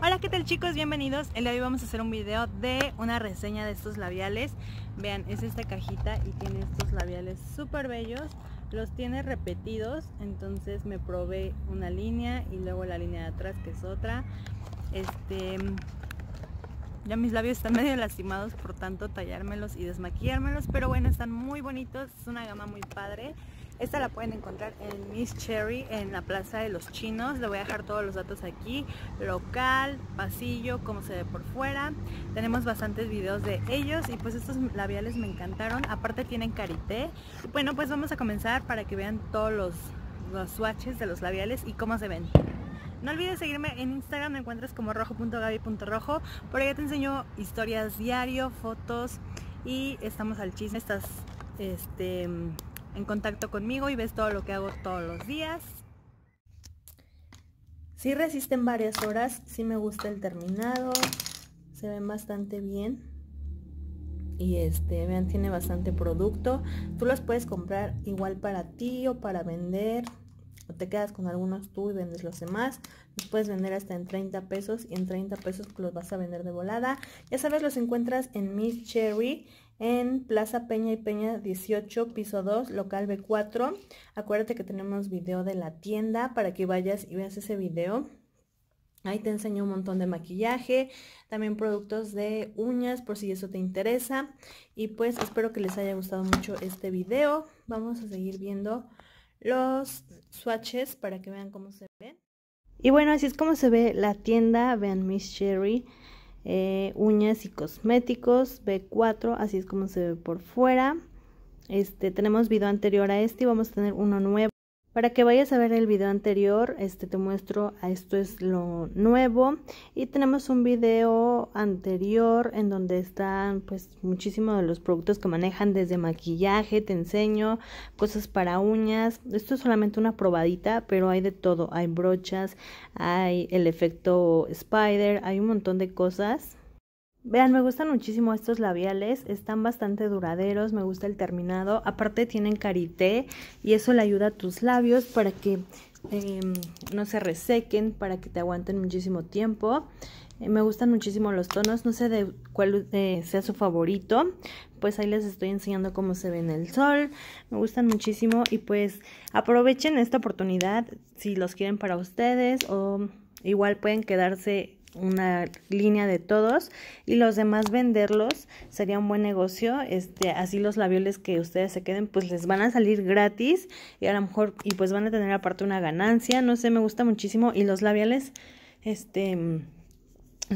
Hola, ¿qué tal chicos? Bienvenidos. El día de hoy vamos a hacer un video de una reseña de estos labiales. Vean, es esta cajita y tiene estos labiales súper bellos. Los tiene repetidos, entonces me probé una línea y luego la línea de atrás que es otra. Este, ya mis labios están medio lastimados por tanto tallármelos y desmaquillármelos, pero bueno, están muy bonitos, es una gama muy padre. Esta la pueden encontrar en Miss Cherry en la Plaza de los Chinos. Le voy a dejar todos los datos aquí. Local, pasillo, cómo se ve por fuera. Tenemos bastantes videos de ellos y pues estos labiales me encantaron. Aparte tienen karité. Bueno, pues vamos a comenzar para que vean todos los, los swatches de los labiales y cómo se ven. No olvides seguirme en Instagram, me encuentras como rojo.gaby.rojo. Por allá te enseño historias diario, fotos y estamos al chisme. Estas, este en contacto conmigo y ves todo lo que hago todos los días. si resisten varias horas, si me gusta el terminado, se ven bastante bien. Y este, vean, tiene bastante producto. Tú los puedes comprar igual para ti o para vender. O te quedas con algunos tú y vendes los demás. Los puedes vender hasta en 30 pesos y en 30 pesos los vas a vender de volada. Ya sabes, los encuentras en Miss Cherry en Plaza Peña y Peña 18, piso 2, local B4. Acuérdate que tenemos video de la tienda para que vayas y veas ese video. Ahí te enseño un montón de maquillaje, también productos de uñas por si eso te interesa. Y pues espero que les haya gustado mucho este video. Vamos a seguir viendo los swatches para que vean cómo se ven. Y bueno, así es como se ve la tienda. Vean Miss Cherry. Eh, uñas y cosméticos B4, así es como se ve por fuera. Este, tenemos video anterior a este y vamos a tener uno nuevo. Para que vayas a ver el video anterior, este te muestro, esto es lo nuevo. Y tenemos un video anterior en donde están pues muchísimos de los productos que manejan desde maquillaje, te enseño, cosas para uñas. Esto es solamente una probadita, pero hay de todo. Hay brochas, hay el efecto spider, hay un montón de cosas Vean, me gustan muchísimo estos labiales, están bastante duraderos, me gusta el terminado. Aparte tienen karité y eso le ayuda a tus labios para que em, no se resequen, para que te aguanten muchísimo tiempo. Eh, me gustan muchísimo los tonos, no sé de cuál eh, sea su favorito. Pues ahí les estoy enseñando cómo se ve en el sol. Me gustan muchísimo y pues aprovechen esta oportunidad si los quieren para ustedes o igual pueden quedarse una línea de todos y los demás venderlos sería un buen negocio este así los labiales que ustedes se queden pues les van a salir gratis y a lo mejor y pues van a tener aparte una ganancia no sé me gusta muchísimo y los labiales este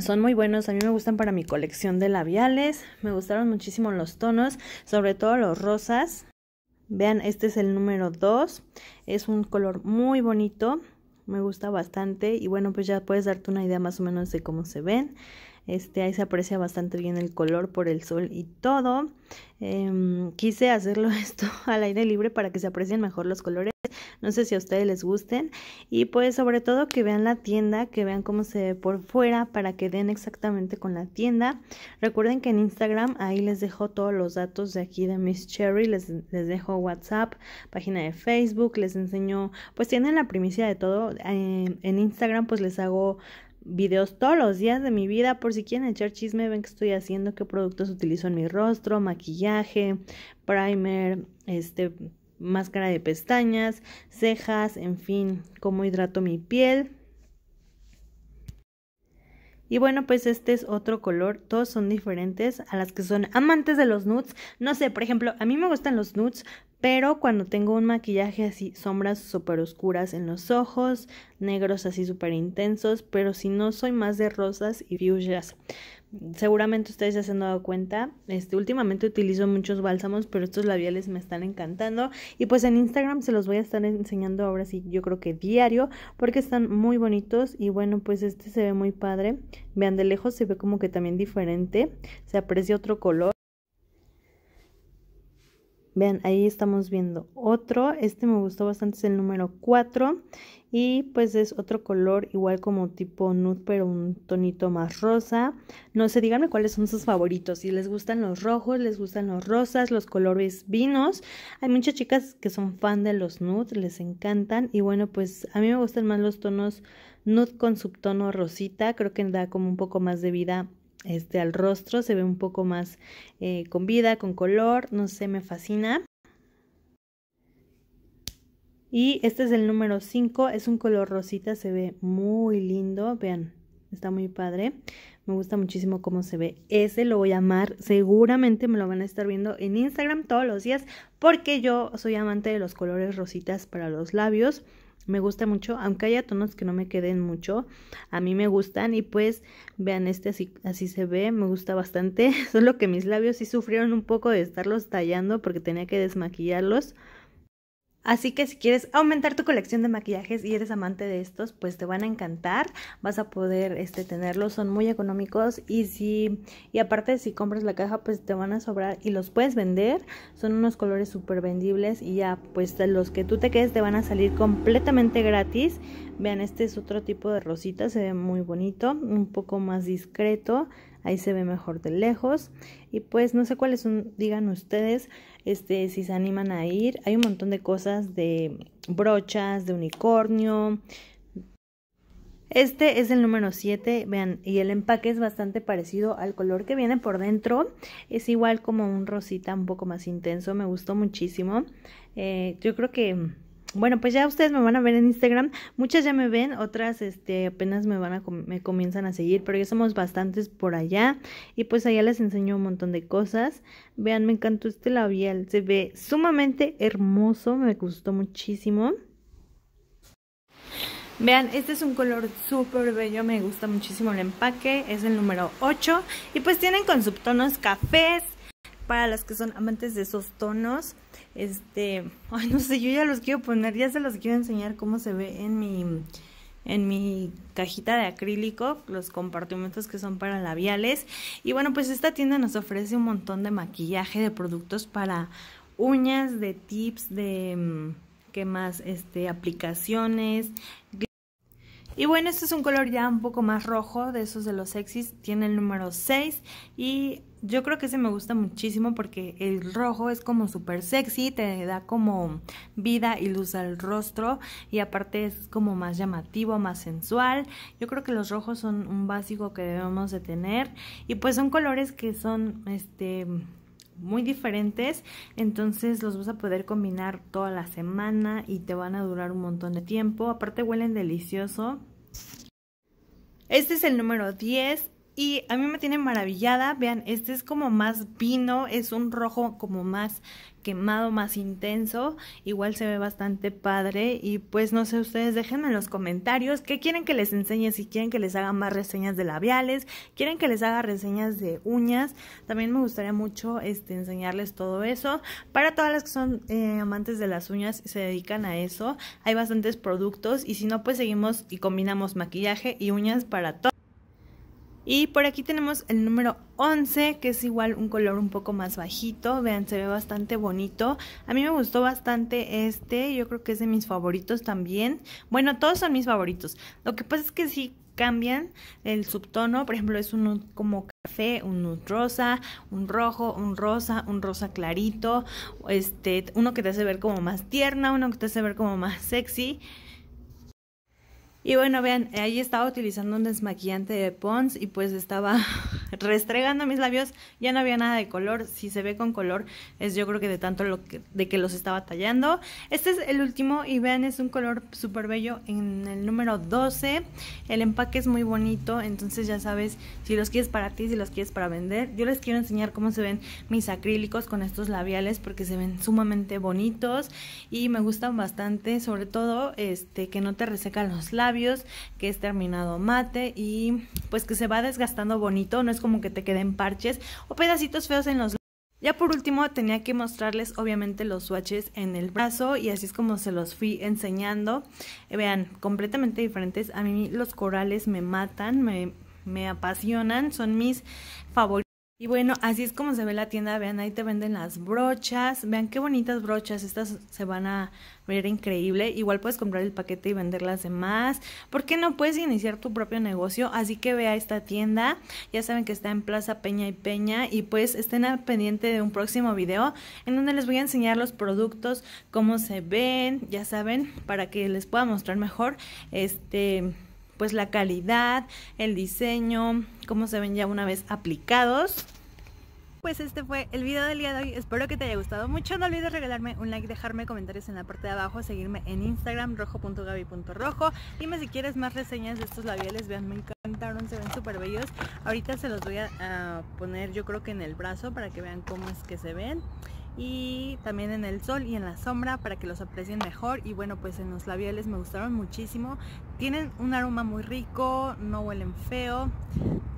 son muy buenos, a mí me gustan para mi colección de labiales, me gustaron muchísimo los tonos, sobre todo los rosas. Vean, este es el número 2, es un color muy bonito, me gusta bastante y bueno pues ya puedes darte una idea más o menos de cómo se ven este, ahí se aprecia bastante bien el color por el sol y todo. Em, quise hacerlo esto al aire libre para que se aprecien mejor los colores. No sé si a ustedes les gusten. Y pues sobre todo que vean la tienda, que vean cómo se ve por fuera para que den exactamente con la tienda. Recuerden que en Instagram ahí les dejo todos los datos de aquí de Miss Cherry. Les, les dejo WhatsApp, página de Facebook, les enseño. Pues tienen la primicia de todo. Em, en Instagram pues les hago videos todos los días de mi vida por si quieren echar chisme, ven que estoy haciendo, qué productos utilizo en mi rostro, maquillaje, primer, este máscara de pestañas, cejas, en fin, cómo hidrato mi piel. Y bueno, pues este es otro color, todos son diferentes a las que son amantes de los nudes. No sé, por ejemplo, a mí me gustan los nudes, pero cuando tengo un maquillaje así, sombras súper oscuras en los ojos, negros así súper intensos, pero si no soy más de rosas y fuchsias. Seguramente ustedes ya se han dado cuenta, este, últimamente utilizo muchos bálsamos, pero estos labiales me están encantando. Y pues en Instagram se los voy a estar enseñando ahora sí, yo creo que diario, porque están muy bonitos. Y bueno, pues este se ve muy padre. Vean, de lejos se ve como que también diferente, se aprecia otro color. Vean, ahí estamos viendo otro. Este me gustó bastante, es el número 4. Y pues es otro color, igual como tipo nude, pero un tonito más rosa. No sé, díganme cuáles son sus favoritos. Si les gustan los rojos, les gustan los rosas, los colores vinos. Hay muchas chicas que son fan de los nudes, les encantan. Y bueno, pues a mí me gustan más los tonos nude con subtono rosita. Creo que da como un poco más de vida este, al rostro, se ve un poco más eh, con vida, con color, no sé, me fascina. Y este es el número 5, es un color rosita, se ve muy lindo, vean, está muy padre. Me gusta muchísimo cómo se ve. Ese lo voy a amar. Seguramente me lo van a estar viendo en Instagram todos los días porque yo soy amante de los colores rositas para los labios me gusta mucho, aunque haya tonos que no me queden mucho, a mí me gustan y pues vean este así, así se ve, me gusta bastante, solo que mis labios sí sufrieron un poco de estarlos tallando porque tenía que desmaquillarlos, Así que si quieres aumentar tu colección de maquillajes y eres amante de estos, pues te van a encantar, vas a poder este, tenerlos, son muy económicos y si y aparte si compras la caja pues te van a sobrar y los puedes vender, son unos colores súper vendibles y ya pues los que tú te quedes te van a salir completamente gratis. Vean, este es otro tipo de rosita, se ve muy bonito, un poco más discreto, ahí se ve mejor de lejos. Y pues no sé cuáles son, digan ustedes, este, si se animan a ir. Hay un montón de cosas de brochas, de unicornio. Este es el número 7, vean, y el empaque es bastante parecido al color que viene por dentro. Es igual como un rosita un poco más intenso, me gustó muchísimo. Eh, yo creo que bueno, pues ya ustedes me van a ver en Instagram. Muchas ya me ven, otras este, apenas me van a me comienzan a seguir, pero ya somos bastantes por allá. Y pues allá les enseño un montón de cosas. Vean, me encantó este labial. Se ve sumamente hermoso, me gustó muchísimo. Vean, este es un color súper bello, me gusta muchísimo el empaque, es el número 8 y pues tienen con subtonos cafés, para las que son amantes de esos tonos. Este, ay, no sé, yo ya los quiero poner, ya se los quiero enseñar cómo se ve en mi, en mi cajita de acrílico, los compartimentos que son para labiales. Y bueno, pues esta tienda nos ofrece un montón de maquillaje, de productos para uñas, de tips, de mm, qué más, este, aplicaciones. Y bueno, este es un color ya un poco más rojo, de esos de los sexys, tiene el número 6 y yo creo que ese me gusta muchísimo porque el rojo es como súper sexy, te da como vida y luz al rostro y aparte es como más llamativo, más sensual. Yo creo que los rojos son un básico que debemos de tener y pues son colores que son este muy diferentes, entonces los vas a poder combinar toda la semana y te van a durar un montón de tiempo. Aparte huelen delicioso. Este es el número 10 y a mí me tiene maravillada, vean, este es como más vino, es un rojo como más quemado, más intenso, igual se ve bastante padre y pues no sé ustedes, déjenme en los comentarios qué quieren que les enseñe, si quieren que les haga más reseñas de labiales, quieren que les haga reseñas de uñas, también me gustaría mucho este, enseñarles todo eso, para todas las que son eh, amantes de las uñas y se dedican a eso, hay bastantes productos y si no pues seguimos y combinamos maquillaje y uñas para todos. Y por aquí tenemos el número 11, que es igual un color un poco más bajito. Vean, se ve bastante bonito. A mí me gustó bastante este, yo creo que es de mis favoritos también. Bueno, todos son mis favoritos. Lo que pasa es que sí cambian el subtono, por ejemplo, es un como café, un nude rosa, un rojo, un rosa, un rosa clarito, este, uno que te hace ver como más tierna, uno que te hace ver como más sexy. Y bueno, vean, ahí estaba utilizando un desmaquillante de Pons y pues estaba restregando mis labios, ya no había nada de color, si se ve con color es yo creo que de tanto lo que, de que los estaba tallando. Este es el último y vean es un color súper bello en el número 12, el empaque es muy bonito, entonces ya sabes si los quieres para ti, si los quieres para vender. Yo les quiero enseñar cómo se ven mis acrílicos con estos labiales porque se ven sumamente bonitos y me gustan bastante, sobre todo este que no te resecan los labios, que es terminado mate y pues que se va desgastando bonito, no es como que te queden parches o pedacitos feos en los ya por último tenía que mostrarles obviamente los swatches en el brazo y así es como se los fui enseñando. Eh, vean, completamente diferentes. A mí los corales me matan, me, me apasionan, son mis favoritos. Y bueno, así es como se ve la tienda. Vean, ahí te venden las brochas. Vean qué bonitas brochas. Estas se van a ver increíble. Igual puedes comprar el paquete y vender las demás. ¿Por qué no puedes iniciar tu propio negocio? Así que vea esta tienda. Ya saben que está en Plaza Peña y Peña. Y pues estén al pendiente de un próximo video en donde les voy a enseñar los productos, cómo se ven, ya saben, para que les pueda mostrar mejor este pues la calidad, el diseño, cómo se ven ya una vez aplicados. Pues este fue el video del día de hoy, espero que te haya gustado mucho, no olvides regalarme un like, dejarme comentarios en la parte de abajo, seguirme en Instagram rojo.gaby.rojo, dime si quieres más reseñas de estos labiales, vean, me encantaron, se ven súper bellos, ahorita se los voy a, a poner yo creo que en el brazo para que vean cómo es que se ven y también en el sol y en la sombra para que los aprecien mejor y bueno pues en los labiales me gustaron muchísimo tienen un aroma muy rico no huelen feo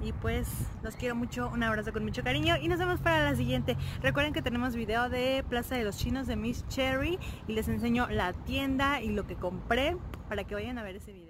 y pues los quiero mucho un abrazo con mucho cariño y nos vemos para la siguiente recuerden que tenemos video de Plaza de los Chinos de Miss Cherry y les enseño la tienda y lo que compré para que vayan a ver ese video